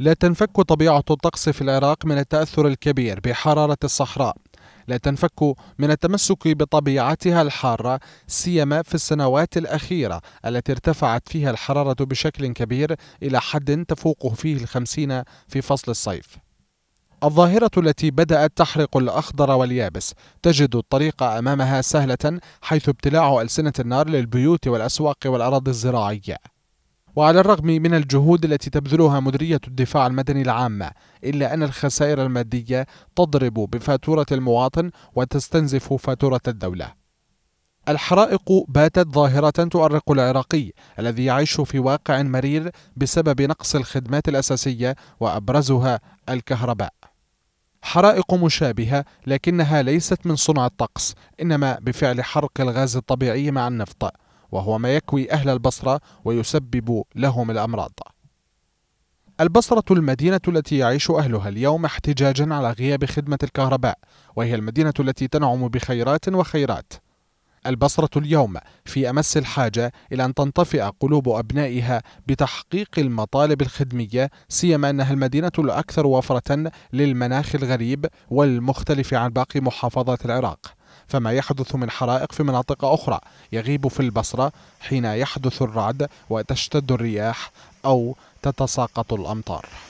لا تنفك طبيعة الطقس في العراق من التأثر الكبير بحرارة الصحراء لا تنفك من التمسك بطبيعتها الحارة سيما في السنوات الأخيرة التي ارتفعت فيها الحرارة بشكل كبير إلى حد تفوق فيه الخمسين في فصل الصيف الظاهرة التي بدأت تحرق الأخضر واليابس تجد الطريق أمامها سهلة حيث ابتلاع ألسنة النار للبيوت والأسواق والأراضي الزراعية وعلى الرغم من الجهود التي تبذلها مديرية الدفاع المدني العامة إلا أن الخسائر المادية تضرب بفاتورة المواطن وتستنزف فاتورة الدولة الحرائق باتت ظاهرة تؤرق العراقي الذي يعيش في واقع مرير بسبب نقص الخدمات الأساسية وأبرزها الكهرباء. حرائق مشابهة لكنها ليست من صنع الطقس إنما بفعل حرق الغاز الطبيعي مع النفط وهو ما يكوي أهل البصرة ويسبب لهم الأمراض البصرة المدينة التي يعيش أهلها اليوم احتجاجا على غياب خدمة الكهرباء وهي المدينة التي تنعم بخيرات وخيرات البصرة اليوم في أمس الحاجة إلى أن تنطفئ قلوب أبنائها بتحقيق المطالب الخدمية سيما أنها المدينة الأكثر وفرة للمناخ الغريب والمختلف عن باقي محافظات العراق فما يحدث من حرائق في مناطق أخرى يغيب في البصرة حين يحدث الرعد وتشتد الرياح أو تتساقط الأمطار